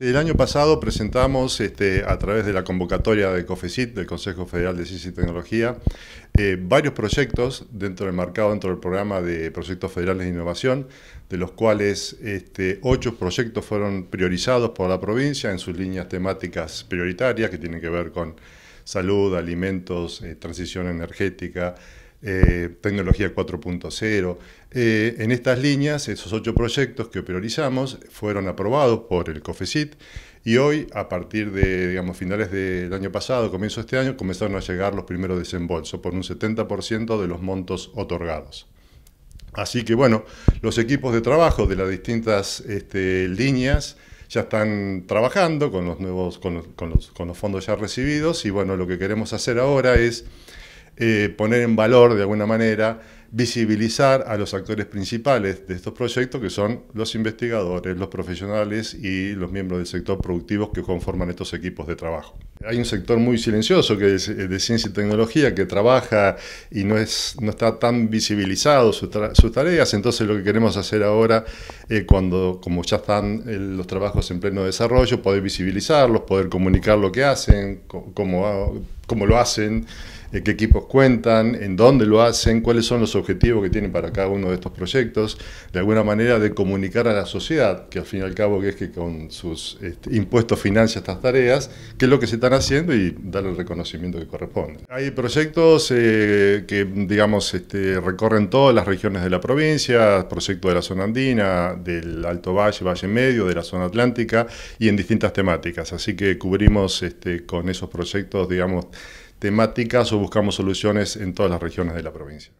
El año pasado presentamos este, a través de la convocatoria de COFECIT, del Consejo Federal de Ciencia y Tecnología, eh, varios proyectos dentro del mercado, dentro del programa de proyectos federales de innovación, de los cuales este, ocho proyectos fueron priorizados por la provincia en sus líneas temáticas prioritarias que tienen que ver con salud, alimentos, eh, transición energética, eh, tecnología 4.0. Eh, en estas líneas, esos ocho proyectos que priorizamos fueron aprobados por el COFECIT y hoy, a partir de digamos, finales del año pasado, comienzo de este año, comenzaron a llegar los primeros desembolsos por un 70% de los montos otorgados. Así que bueno, los equipos de trabajo de las distintas este, líneas ya están trabajando con los nuevos, con los fondos ya recibidos y bueno, lo que queremos hacer ahora es eh, poner en valor de alguna manera, visibilizar a los actores principales de estos proyectos, que son los investigadores, los profesionales y los miembros del sector productivo que conforman estos equipos de trabajo. Hay un sector muy silencioso que es eh, de ciencia y tecnología que trabaja y no, es, no está tan visibilizado sus, tareas, entonces lo que queremos hacer ahora, eh, cuando como ya están los trabajos en pleno desarrollo, poder visibilizarlos, poder comunicar lo que hacen, cómo cómo lo hacen, eh, qué equipos cuentan, en dónde lo hacen, cuáles son los objetivos que tienen para cada uno de estos proyectos, de alguna manera de comunicar a la sociedad, que al fin y al cabo es que con sus este, impuestos financia estas tareas, qué es lo que se están haciendo y dar el reconocimiento que corresponde. Hay proyectos eh, que, digamos, este, recorren todas las regiones de la provincia, proyectos de la zona andina, del Alto Valle, Valle Medio, de la zona atlántica y en distintas temáticas. Así que cubrimos este, con esos proyectos, digamos, temáticas o buscamos soluciones en todas las regiones de la provincia.